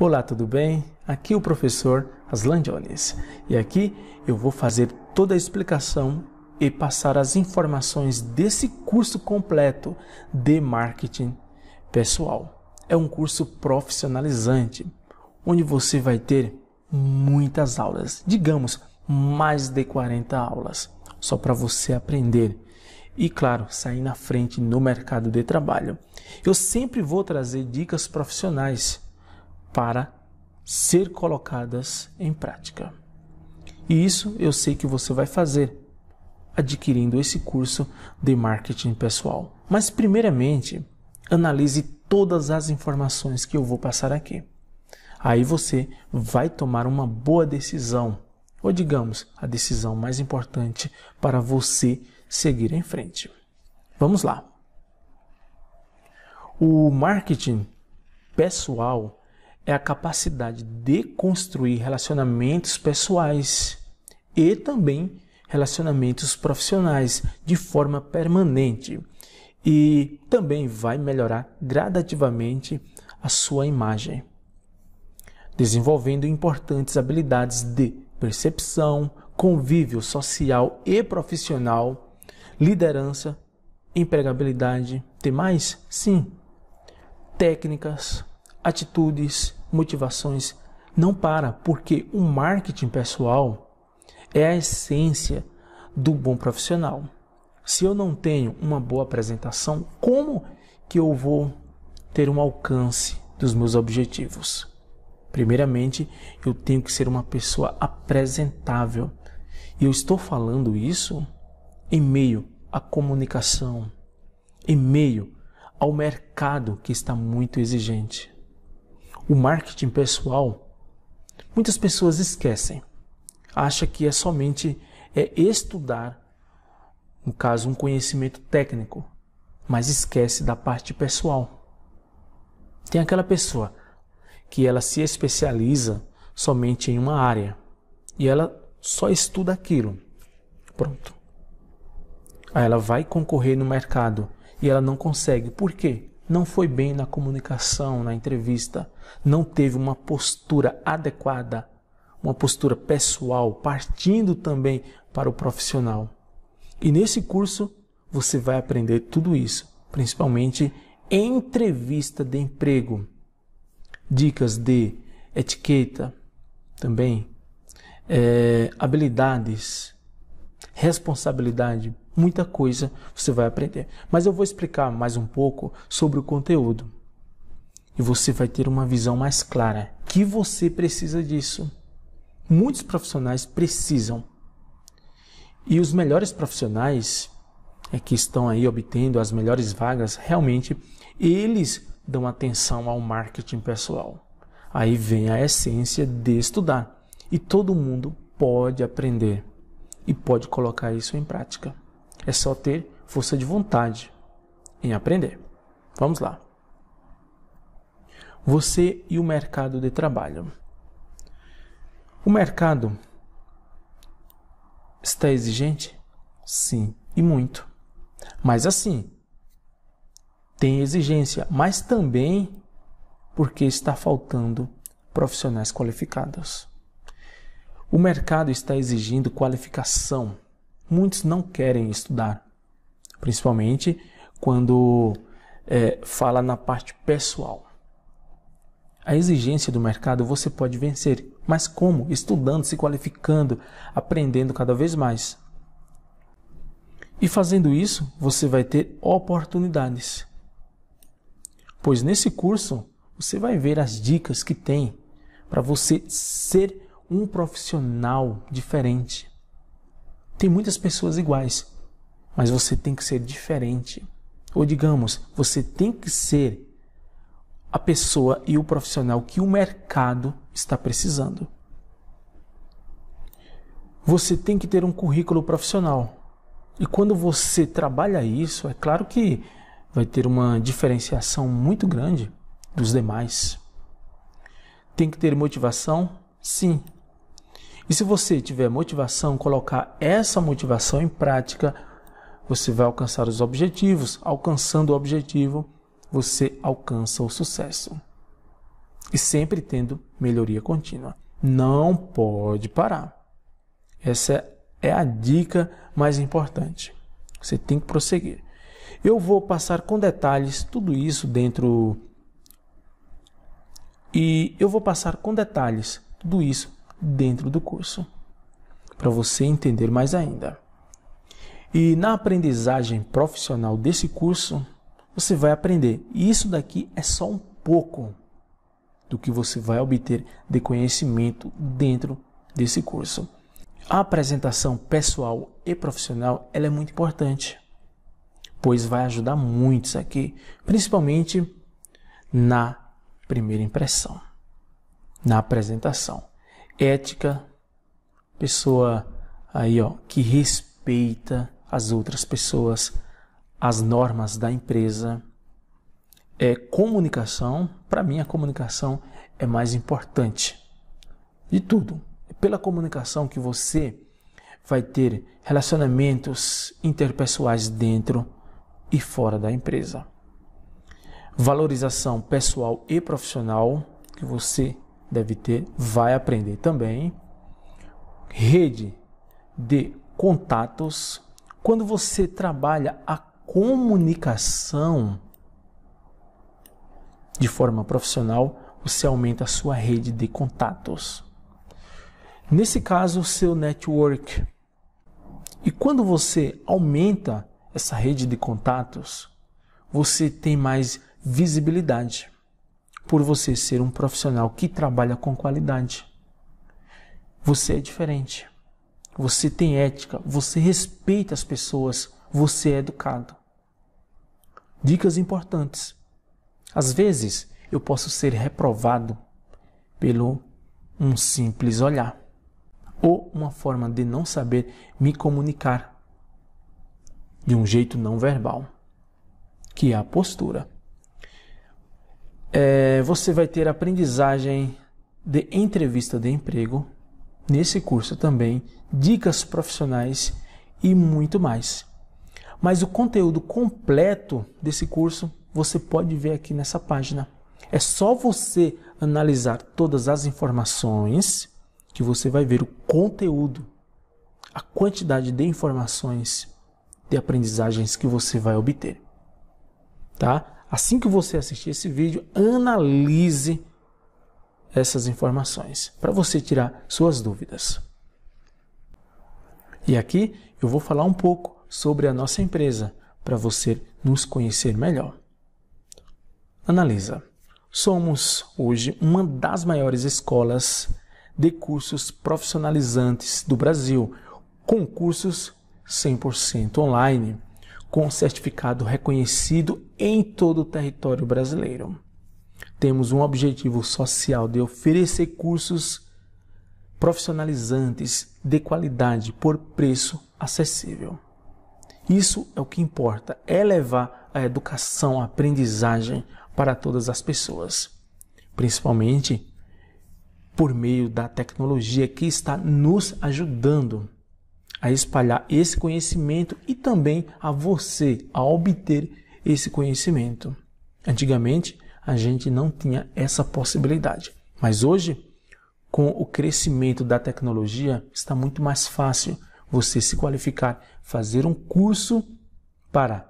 Olá, tudo bem? Aqui é o professor Aslan Jones e aqui eu vou fazer toda a explicação e passar as informações desse curso completo de marketing pessoal. É um curso profissionalizante onde você vai ter muitas aulas, digamos, mais de 40 aulas, só para você aprender e, claro, sair na frente no mercado de trabalho. Eu sempre vou trazer dicas profissionais para ser colocadas em prática. E isso eu sei que você vai fazer adquirindo esse curso de marketing pessoal. Mas, primeiramente, analise todas as informações que eu vou passar aqui. Aí você vai tomar uma boa decisão, ou digamos, a decisão mais importante para você seguir em frente. Vamos lá. O marketing pessoal é a capacidade de construir relacionamentos pessoais e também relacionamentos profissionais de forma permanente e também vai melhorar gradativamente a sua imagem, desenvolvendo importantes habilidades de percepção, convívio social e profissional, liderança, empregabilidade, tem mais? Sim. Técnicas, atitudes, motivações. Não para, porque o marketing pessoal é a essência do bom profissional. Se eu não tenho uma boa apresentação, como que eu vou ter um alcance dos meus objetivos? Primeiramente, eu tenho que ser uma pessoa apresentável. E eu estou falando isso em meio à comunicação, em meio ao mercado que está muito exigente o marketing pessoal, muitas pessoas esquecem. Acha que é somente é estudar, no caso, um conhecimento técnico, mas esquece da parte pessoal. Tem aquela pessoa que ela se especializa somente em uma área e ela só estuda aquilo. Pronto. Aí ela vai concorrer no mercado e ela não consegue. Por quê? não foi bem na comunicação, na entrevista, não teve uma postura adequada, uma postura pessoal, partindo também para o profissional. E nesse curso você vai aprender tudo isso, principalmente entrevista de emprego, dicas de etiqueta também, é, habilidades, responsabilidade muita coisa você vai aprender. Mas eu vou explicar mais um pouco sobre o conteúdo. E você vai ter uma visão mais clara que você precisa disso. Muitos profissionais precisam. E os melhores profissionais é que estão aí obtendo as melhores vagas, realmente eles dão atenção ao marketing pessoal. Aí vem a essência de estudar. E todo mundo pode aprender e pode colocar isso em prática. É só ter força de vontade em aprender. Vamos lá. Você e o mercado de trabalho. O mercado está exigente? Sim, e muito. Mas assim, tem exigência, mas também porque está faltando profissionais qualificados. O mercado está exigindo qualificação muitos não querem estudar, principalmente quando é, fala na parte pessoal. A exigência do mercado você pode vencer, mas como? Estudando, se qualificando, aprendendo cada vez mais. E fazendo isso, você vai ter oportunidades. Pois nesse curso você vai ver as dicas que tem para você ser um profissional diferente. Tem muitas pessoas iguais, mas você tem que ser diferente. Ou digamos, você tem que ser a pessoa e o profissional que o mercado está precisando. Você tem que ter um currículo profissional. E quando você trabalha isso, é claro que vai ter uma diferenciação muito grande dos demais. Tem que ter motivação? Sim, e se você tiver motivação, colocar essa motivação em prática, você vai alcançar os objetivos. Alcançando o objetivo, você alcança o sucesso. E sempre tendo melhoria contínua. Não pode parar. Essa é a dica mais importante. Você tem que prosseguir. Eu vou passar com detalhes tudo isso dentro. E eu vou passar com detalhes tudo isso dentro do curso, para você entender mais ainda. E na aprendizagem profissional desse curso, você vai aprender. E isso daqui é só um pouco do que você vai obter de conhecimento dentro desse curso. A apresentação pessoal e profissional ela é muito importante, pois vai ajudar muito isso aqui, principalmente na primeira impressão, na apresentação ética, pessoa aí ó, que respeita as outras pessoas, as normas da empresa. É comunicação, para mim a comunicação é mais importante de tudo. É pela comunicação que você vai ter relacionamentos interpessoais dentro e fora da empresa. Valorização pessoal e profissional que você deve ter, vai aprender também. Rede de contatos. Quando você trabalha a comunicação de forma profissional, você aumenta a sua rede de contatos. Nesse caso, o seu network. E quando você aumenta essa rede de contatos, você tem mais visibilidade por você ser um profissional que trabalha com qualidade. Você é diferente. Você tem ética, você respeita as pessoas, você é educado. Dicas importantes. Às vezes, eu posso ser reprovado pelo um simples olhar ou uma forma de não saber me comunicar de um jeito não verbal, que é a postura. É, você vai ter aprendizagem de entrevista de emprego nesse curso também, dicas profissionais e muito mais. Mas o conteúdo completo desse curso você pode ver aqui nessa página. É só você analisar todas as informações que você vai ver o conteúdo, a quantidade de informações, de aprendizagens que você vai obter. Tá? Assim que você assistir esse vídeo, analise essas informações para você tirar suas dúvidas. E aqui eu vou falar um pouco sobre a nossa empresa para você nos conhecer melhor. Analisa. Somos hoje uma das maiores escolas de cursos profissionalizantes do Brasil, com cursos 100% online com certificado reconhecido em todo o território brasileiro. Temos um objetivo social de oferecer cursos profissionalizantes de qualidade por preço acessível. Isso é o que importa, é levar a educação, a aprendizagem para todas as pessoas, principalmente por meio da tecnologia que está nos ajudando a espalhar esse conhecimento e também a você a obter esse conhecimento. Antigamente, a gente não tinha essa possibilidade, mas hoje, com o crescimento da tecnologia, está muito mais fácil você se qualificar, fazer um curso para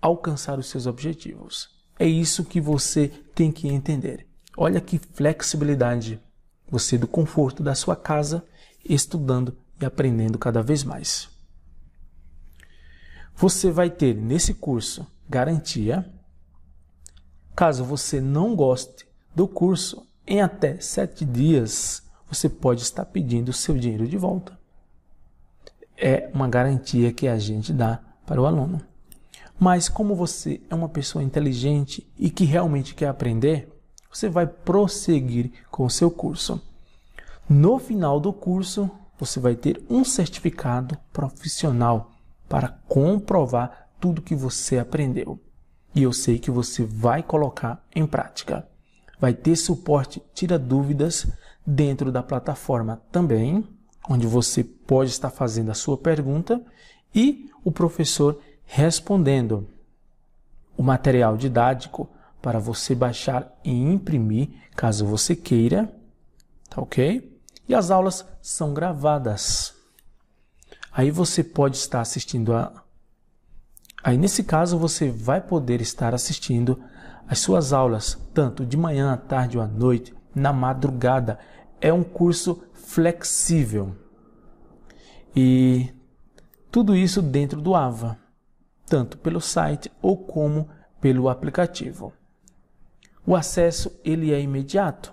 alcançar os seus objetivos. É isso que você tem que entender. Olha que flexibilidade! Você do conforto da sua casa estudando e aprendendo cada vez mais. Você vai ter nesse curso garantia. Caso você não goste do curso, em até sete dias você pode estar pedindo o seu dinheiro de volta. É uma garantia que a gente dá para o aluno. Mas como você é uma pessoa inteligente e que realmente quer aprender, você vai prosseguir com o seu curso. No final do curso, você vai ter um certificado profissional para comprovar tudo que você aprendeu. E eu sei que você vai colocar em prática. Vai ter suporte, tira dúvidas dentro da plataforma também, onde você pode estar fazendo a sua pergunta e o professor respondendo. O material didático para você baixar e imprimir, caso você queira, tá OK? e as aulas são gravadas. Aí você pode estar assistindo a. Aí nesse caso você vai poder estar assistindo as suas aulas, tanto de manhã, à tarde ou à noite, na madrugada. É um curso flexível. E tudo isso dentro do AVA, tanto pelo site ou como pelo aplicativo. O acesso ele é imediato.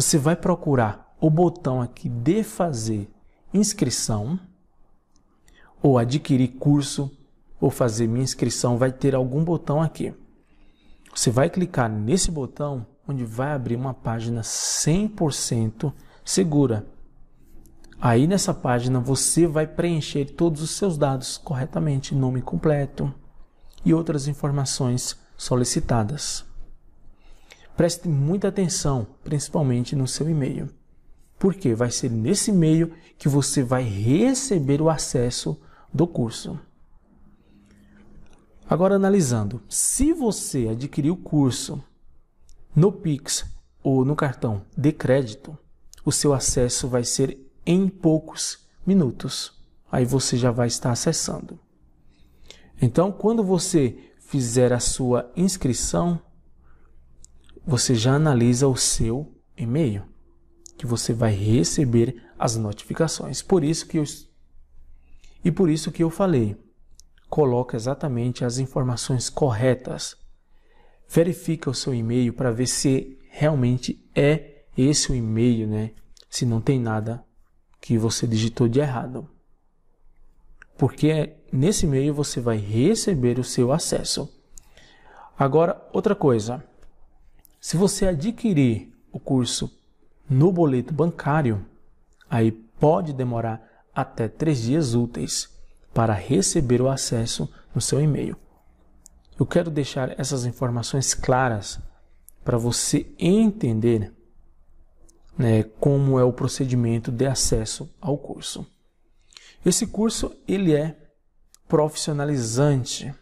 Você vai procurar o botão aqui de fazer inscrição ou adquirir curso ou fazer minha inscrição, vai ter algum botão aqui. Você vai clicar nesse botão onde vai abrir uma página 100% segura. Aí nessa página você vai preencher todos os seus dados corretamente, nome completo e outras informações solicitadas preste muita atenção, principalmente no seu e-mail. Porque vai ser nesse e-mail que você vai receber o acesso do curso. Agora analisando, se você adquirir o curso no Pix ou no cartão de crédito, o seu acesso vai ser em poucos minutos. Aí você já vai estar acessando. Então, quando você fizer a sua inscrição, você já analisa o seu e-mail, que você vai receber as notificações. Por isso que eu e por isso que eu falei, coloca exatamente as informações corretas. Verifica o seu e-mail para ver se realmente é esse o e-mail, né? Se não tem nada que você digitou de errado. Porque nesse e-mail você vai receber o seu acesso. Agora, outra coisa. Se você adquirir o curso no boleto bancário, aí pode demorar até três dias úteis para receber o acesso no seu e-mail. Eu quero deixar essas informações claras para você entender né, como é o procedimento de acesso ao curso. Esse curso ele é profissionalizante,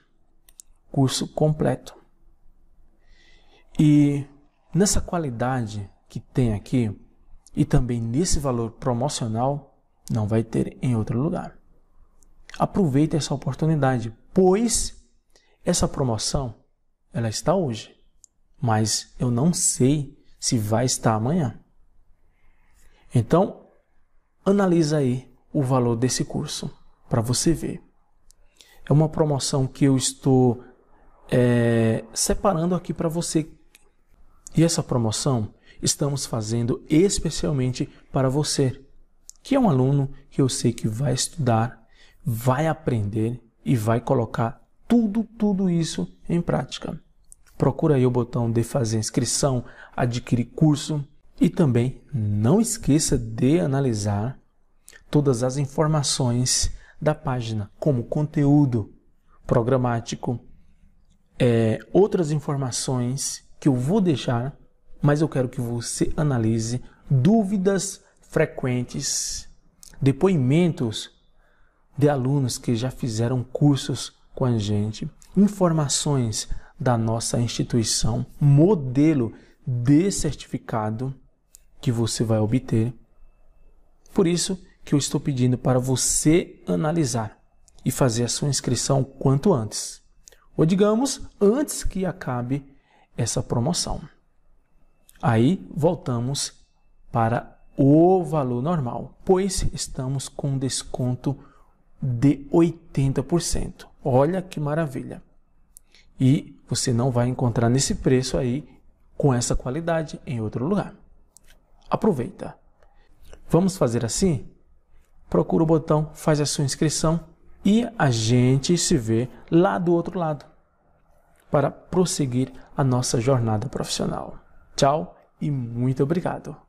curso completo. E nessa qualidade que tem aqui e também nesse valor promocional, não vai ter em outro lugar. Aproveite essa oportunidade, pois essa promoção ela está hoje, mas eu não sei se vai estar amanhã. Então, analisa aí o valor desse curso para você ver. É uma promoção que eu estou é, separando aqui para você e essa promoção estamos fazendo especialmente para você, que é um aluno que eu sei que vai estudar, vai aprender e vai colocar tudo, tudo isso em prática. Procura aí o botão de fazer inscrição, adquirir curso e também não esqueça de analisar todas as informações da página, como conteúdo programático, é, outras informações que eu vou deixar, mas eu quero que você analise dúvidas frequentes, depoimentos de alunos que já fizeram cursos com a gente, informações da nossa instituição, modelo de certificado que você vai obter. Por isso que eu estou pedindo para você analisar e fazer a sua inscrição quanto antes. Ou digamos, antes que acabe essa promoção. Aí voltamos para o valor normal, pois estamos com desconto de 80%. Olha que maravilha! E você não vai encontrar nesse preço aí com essa qualidade em outro lugar. Aproveita. Vamos fazer assim? Procura o botão, faz a sua inscrição e a gente se vê lá do outro lado para prosseguir a nossa jornada profissional. Tchau e muito obrigado!